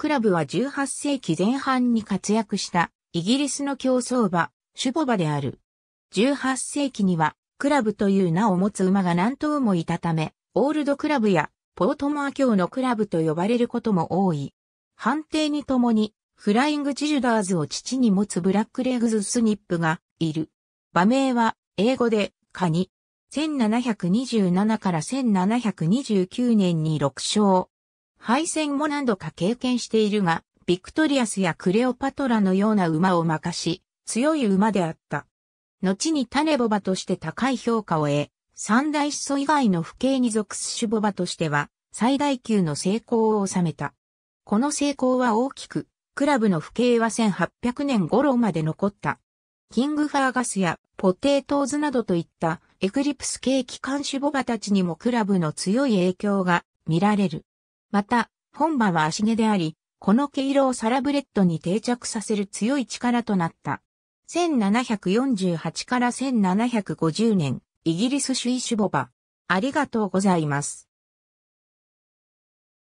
クラブは18世紀前半に活躍したイギリスの競走馬、シュボバである。18世紀にはクラブという名を持つ馬が何頭もいたため、オールドクラブやポートモア教のクラブと呼ばれることも多い。判定にともに、フライングジュダーズを父に持つブラックレグズスニップがいる。馬名は英語でカニ。1727から1729年に6勝、敗戦も何度か経験しているが、ビクトリアスやクレオパトラのような馬を負かし、強い馬であった。後にタネボバとして高い評価を得、三大子祖以外の父兄に属す種ボバとしては、最大級の成功を収めた。この成功は大きく、クラブの父兄は1800年頃まで残った。キングファーガスやポテートーズなどといったエクリプス系機関種ボバたちにもクラブの強い影響が見られる。また、本場は足毛であり、この毛色をサラブレッドに定着させる強い力となった。1748から1750年、イギリス主義主母場。ありがとうございます。